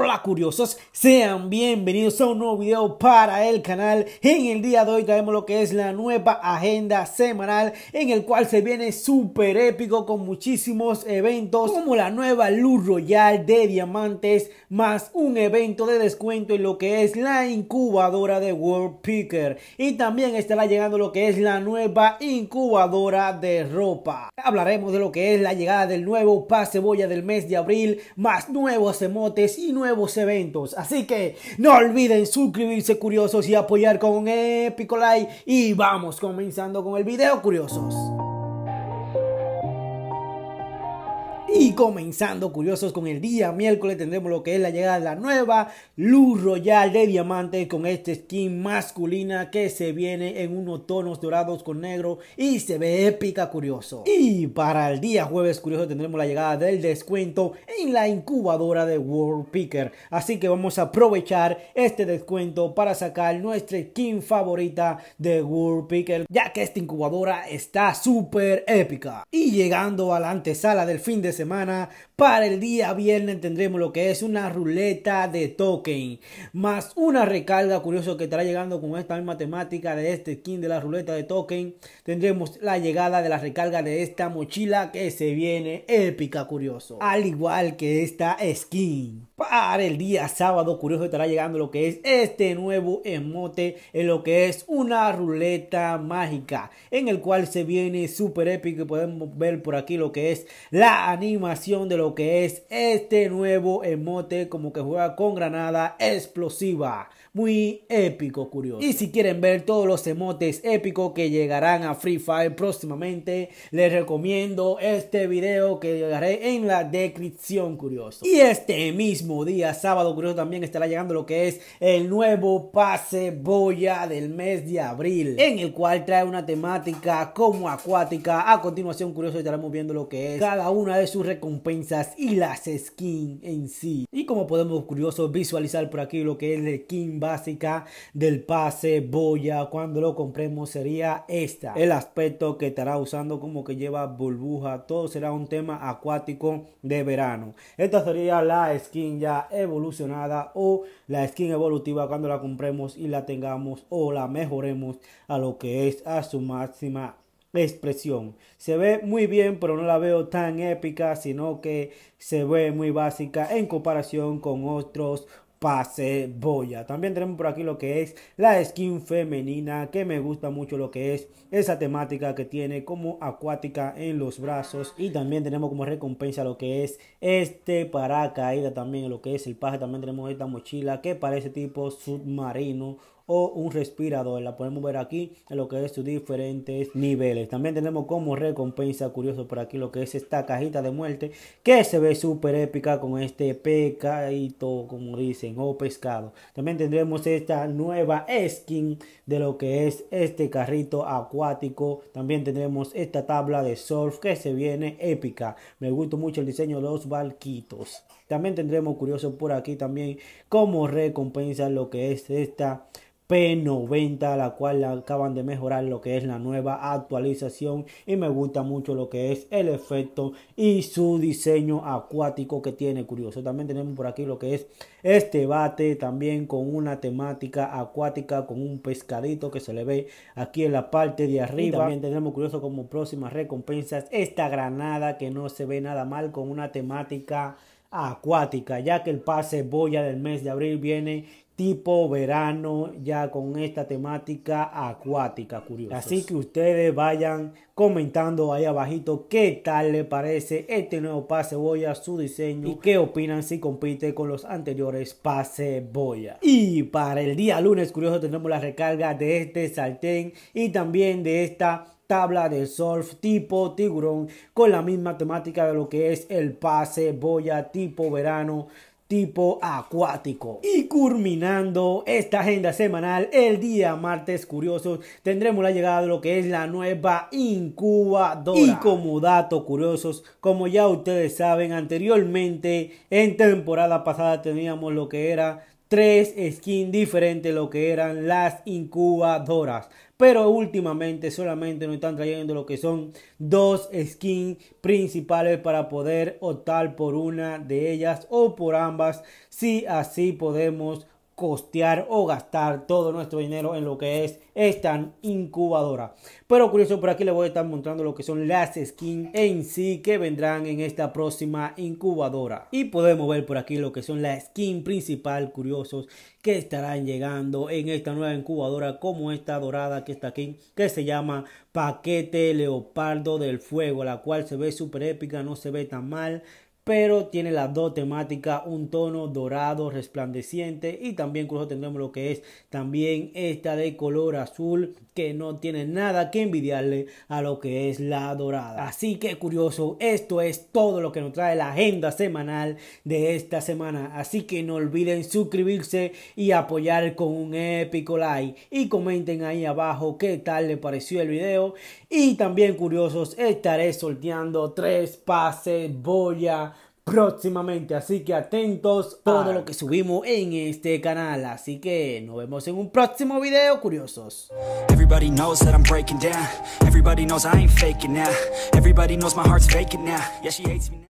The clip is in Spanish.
Hola curiosos, sean bienvenidos a un nuevo video para el canal. En el día de hoy traemos lo que es la nueva agenda semanal en el cual se viene súper épico con muchísimos eventos como la nueva luz royal de diamantes más un evento de descuento en lo que es la incubadora de World Picker y también estará llegando lo que es la nueva incubadora de ropa. Hablaremos de lo que es la llegada del nuevo pase boya del mes de abril más nuevos emotes y nuevos eventos. Así que no olviden suscribirse curiosos y apoyar con un épico like. Y vamos comenzando con el video curiosos. Y comenzando curiosos con el día miércoles tendremos lo que es la llegada de la nueva luz royal de diamante con este skin masculina que se viene en unos tonos dorados con negro y se ve épica curioso. Y para el día jueves curioso tendremos la llegada del descuento en la incubadora de World Picker. Así que vamos a aprovechar este descuento para sacar nuestra skin favorita de World Picker ya que esta incubadora está súper épica. Y llegando a la antesala del fin de semana semana. Para el día viernes tendremos lo que es una ruleta de token. Más una recarga curioso que estará llegando con esta misma temática de este skin de la ruleta de token. Tendremos la llegada de la recarga de esta mochila que se viene épica curioso. Al igual que esta skin. Para el día sábado curioso estará llegando lo que es este nuevo emote en lo que es una ruleta mágica en el cual se viene súper épico y podemos ver por aquí lo que es la animación animación de lo que es este nuevo emote como que juega con granada explosiva. Muy épico, curioso. Y si quieren ver todos los emotes épicos que llegarán a Free Fire próximamente, les recomiendo este video que dejaré en la descripción, curioso. Y este mismo día, sábado, curioso, también estará llegando lo que es el nuevo pase boya del mes de abril, en el cual trae una temática como acuática. A continuación, curioso, estaremos viendo lo que es cada una de sus recompensas y las skin en sí. Y como podemos curioso visualizar por aquí lo que es la skin básica del pase Boya cuando lo compremos sería esta. El aspecto que estará usando como que lleva burbuja, todo será un tema acuático de verano. Esta sería la skin ya evolucionada o la skin evolutiva cuando la compremos y la tengamos o la mejoremos a lo que es a su máxima expresión. Se ve muy bien, pero no la veo tan épica, sino que se ve muy básica en comparación con otros pase boya. También tenemos por aquí lo que es la skin femenina, que me gusta mucho lo que es esa temática que tiene como acuática en los brazos. Y también tenemos como recompensa lo que es este paracaídas, también lo que es el paje. También tenemos esta mochila que parece tipo submarino o un respirador. La podemos ver aquí en lo que es sus diferentes niveles. También tenemos como recompensa, curioso por aquí, lo que es esta cajita de muerte que se ve súper épica con este pecadito, como dicen, o pescado. También tendremos esta nueva skin de lo que es este carrito acuático. También tendremos esta tabla de surf que se viene épica. Me gusta mucho el diseño de los barquitos. También tendremos curioso por aquí también como recompensa lo que es esta P90, la cual acaban de mejorar lo que es la nueva actualización y me gusta mucho lo que es el efecto y su diseño acuático que tiene curioso. También tenemos por aquí lo que es este bate también con una temática acuática con un pescadito que se le ve aquí en la parte de arriba. también tenemos curioso como próximas recompensas esta granada que no se ve nada mal con una temática acuática, ya que el pase boya del mes de abril viene tipo verano ya con esta temática acuática curiosa. Así que ustedes vayan comentando ahí abajito qué tal le parece este nuevo pase boya, su diseño y qué opinan si compite con los anteriores pase boya. Y para el día lunes curioso tenemos la recarga de este sartén y también de esta tabla de surf tipo tiburón con la misma temática de lo que es el pase boya tipo verano tipo acuático. Y culminando esta agenda semanal, el día martes curiosos tendremos la llegada de lo que es la nueva incubadora. Y como dato curiosos, como ya ustedes saben, anteriormente en temporada pasada teníamos lo que era tres skins diferentes lo que eran las incubadoras pero últimamente solamente nos están trayendo lo que son dos skins principales para poder optar por una de ellas o por ambas si así podemos costear o gastar todo nuestro dinero en lo que es esta incubadora. Pero curioso, por aquí les voy a estar mostrando lo que son las skins en sí que vendrán en esta próxima incubadora. Y podemos ver por aquí lo que son las skins principal, curiosos, que estarán llegando en esta nueva incubadora como esta dorada que está aquí, que se llama Paquete Leopardo del Fuego, la cual se ve súper épica, no se ve tan mal pero tiene las dos temáticas, un tono dorado resplandeciente y también incluso tendremos lo que es también esta de color azul que no tiene nada que envidiarle a lo que es la dorada. Así que curioso, esto es todo lo que nos trae la agenda semanal de esta semana. Así que no olviden suscribirse y apoyar con un épico like. Y comenten ahí abajo qué tal le pareció el video. Y también curiosos, estaré sorteando tres pases boya próximamente. Así que atentos a todo lo que subimos en este canal. Así que nos vemos en un próximo video, curiosos. Everybody knows that I'm breaking down. Everybody knows I ain't faking now. Everybody knows my heart's faking now. Yeah, she hates me now.